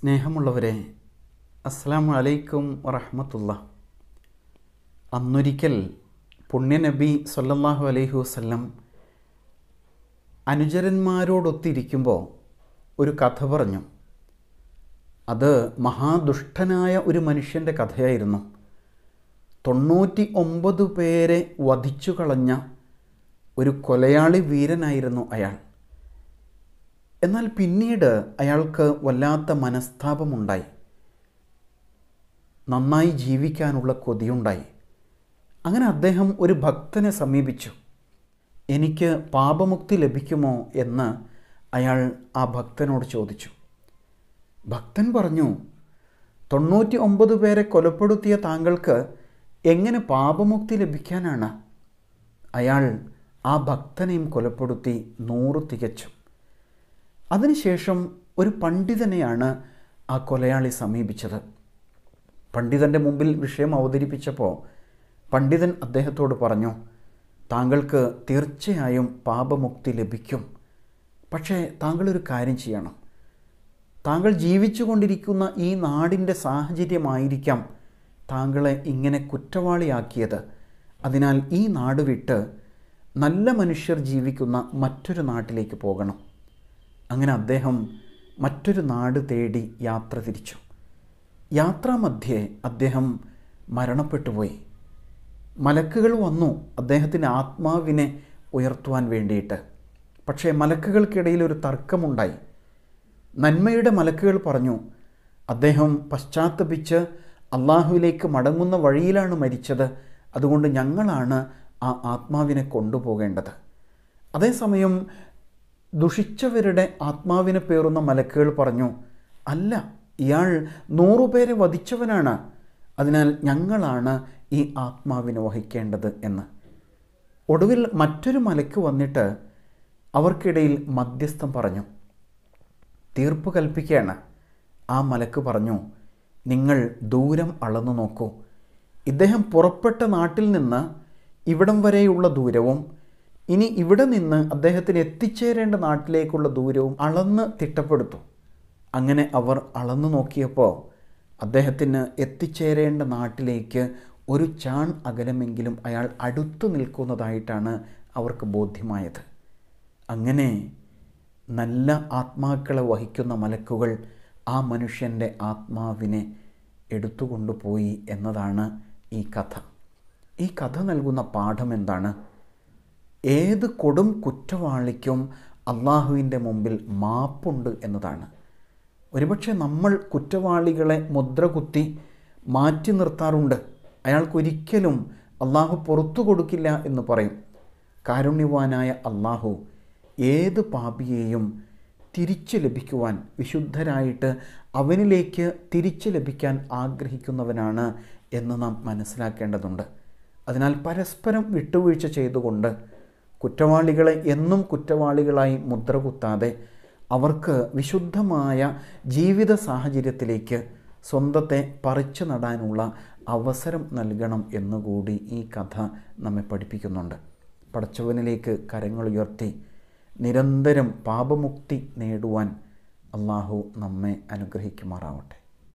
സ്നേഹമുള്ളവരെ അസ്സാം അലൈക്കും വറഹമത്തുള്ള അന്നൊരിക്കൽ പുണ്യനബി സല്ലാഹു അലൈഹി വസ്ല്ലം അനുചരന്മാരോടൊത്തിരിക്കുമ്പോൾ ഒരു കഥ പറഞ്ഞു അത് മഹാദുഷ്ടനായ ഒരു മനുഷ്യൻ്റെ കഥയായിരുന്നു തൊണ്ണൂറ്റി ഒമ്പത് പേരെ വധിച്ചു കളഞ്ഞ ഒരു കൊലയാളി വീരനായിരുന്നു അയാൾ എന്നാൽ പിന്നീട് അയാൾക്ക് വല്ലാത്ത മനസ്താപമുണ്ടായി നന്നായി ജീവിക്കാനുള്ള കൊതിയുണ്ടായി അങ്ങനെ അദ്ദേഹം ഒരു ഭക്തനെ സമീപിച്ചു എനിക്ക് പാപമുക്തി ലഭിക്കുമോ എന്ന് അയാൾ ആ ഭക്തനോട് ചോദിച്ചു ഭക്തൻ പറഞ്ഞു തൊണ്ണൂറ്റി ഒമ്പത് പേരെ കൊലപ്പെടുത്തിയ താങ്കൾക്ക് എങ്ങനെ പാപമുക്തി ലഭിക്കാനാണ് അയാൾ ആ ഭക്തനെയും കൊലപ്പെടുത്തി നൂറ് തികച്ചു അതിനുശേഷം ഒരു പണ്ഡിതനെയാണ് ആ കൊലയാളി സമീപിച്ചത് പണ്ഡിതൻ്റെ മുമ്പിൽ വിഷയം അവതരിപ്പിച്ചപ്പോൾ പണ്ഡിതൻ അദ്ദേഹത്തോട് പറഞ്ഞു താങ്കൾക്ക് തീർച്ചയായും പാപമുക്തി ലഭിക്കും പക്ഷേ താങ്കളൊരു കാര്യം ചെയ്യണം താങ്കൾ ജീവിച്ചു കൊണ്ടിരിക്കുന്ന ഈ നാടിൻ്റെ സാഹചര്യമായിരിക്കാം താങ്കളെ ഇങ്ങനെ കുറ്റവാളിയാക്കിയത് അതിനാൽ ഈ നാട് വിട്ട് നല്ല മനുഷ്യർ ജീവിക്കുന്ന മറ്റൊരു നാട്ടിലേക്ക് പോകണം അങ്ങനെ അദ്ദേഹം മറ്റൊരു നാട് തേടി യാത്ര തിരിച്ചു യാത്രാമധ്യേ അദ്ദേഹം മരണപ്പെട്ടുപോയി മലക്കുകൾ വന്നു അദ്ദേഹത്തിൻ്റെ ആത്മാവിനെ ഉയർത്തുവാൻ വേണ്ടിയിട്ട് പക്ഷേ മലക്കുകൾക്കിടയിൽ ഒരു തർക്കമുണ്ടായി നന്മയുടെ മലക്കുകൾ പറഞ്ഞു അദ്ദേഹം പശ്ചാത്തപിച്ച് അള്ളാഹുവിലേക്ക് മടങ്ങുന്ന വഴിയിലാണ് മരിച്ചത് അതുകൊണ്ട് ഞങ്ങളാണ് ആ ആത്മാവിനെ കൊണ്ടുപോകേണ്ടത് അതേസമയം ദുഷിച്ചവരുടെ ആത്മാവിനെ പേറുന്ന മലക്കുകൾ പറഞ്ഞു അല്ല ഇയാൾ നൂറുപേരെ വധിച്ചവനാണ് അതിനാൽ ഞങ്ങളാണ് ഈ ആത്മാവിനെ വഹിക്കേണ്ടത് എന്ന് ഒടുവിൽ മറ്റൊരു മലക്ക് വന്നിട്ട് അവർക്കിടയിൽ മധ്യസ്ഥം പറഞ്ഞു തീർപ്പ് കൽപ്പിക്കുകയാണ് ആ മലക്ക് പറഞ്ഞു നിങ്ങൾ ദൂരം അളന്നു നോക്കൂ ഇദ്ദേഹം പുറപ്പെട്ട നാട്ടിൽ നിന്ന് ഇവിടം വരെയുള്ള ദൂരവും ഇനി ഇവിടെ നിന്ന് അദ്ദേഹത്തിന് എത്തിച്ചേരേണ്ട നാട്ടിലേക്കുള്ള ദൂരവും അളന്ന് തിട്ടപ്പെടുത്തും അങ്ങനെ അവർ അളന്നു നോക്കിയപ്പോൾ അദ്ദേഹത്തിന് എത്തിച്ചേരേണ്ട നാട്ടിലേക്ക് ഒരു ചാൺ അകലമെങ്കിലും അയാൾ അടുത്തു നിൽക്കുന്നതായിട്ടാണ് അവർക്ക് ബോധ്യമായത് അങ്ങനെ നല്ല ആത്മാക്കളെ വഹിക്കുന്ന മലക്കുകൾ ആ മനുഷ്യൻ്റെ ആത്മാവിനെ എടുത്തുകൊണ്ടുപോയി എന്നതാണ് ഈ കഥ ഈ കഥ നൽകുന്ന പാഠം എന്താണ് ഏത് കൊടും കുറ്റവാളിക്കും അള്ളാഹുവിൻ്റെ മുമ്പിൽ മാപ്പുണ്ട് എന്നതാണ് ഒരുപക്ഷെ നമ്മൾ കുറ്റവാളികളെ മുദ്ര കുത്തി മാറ്റി നിർത്താറുണ്ട് അയാൾക്കൊരിക്കലും അള്ളാഹു പുറത്തു കൊടുക്കില്ല എന്ന് പറയും കാരുണ്യവാനായ അള്ളാഹു ഏത് പാപിയെയും തിരിച്ചു ലഭിക്കുവാൻ വിശുദ്ധരായിട്ട് അവനിലേക്ക് തിരിച്ചു ലഭിക്കാൻ ആഗ്രഹിക്കുന്നവനാണ് എന്ന് നാം മനസ്സിലാക്കേണ്ടതുണ്ട് അതിനാൽ പരസ്പരം വിട്ടുവീഴ്ച ചെയ്തുകൊണ്ട് കുറ്റവാളികളെ എന്നും കുറ്റവാളികളായി മുദ്ര കുത്താതെ അവർക്ക് വിശുദ്ധമായ ജീവിത സാഹചര്യത്തിലേക്ക് സ്വന്തത്തെ പറിച്ചു നടാനുള്ള അവസരം നൽകണം എന്നുകൂടി ഈ കഥ നമ്മെ പഠിപ്പിക്കുന്നുണ്ട് പടച്ചവനിലേക്ക് കരങ്ങൾ ഉയർത്തി നിരന്തരം പാപമുക്തി നേടുവാൻ അള്ളാഹു നമ്മെ അനുഗ്രഹിക്കുമാറാവട്ടെ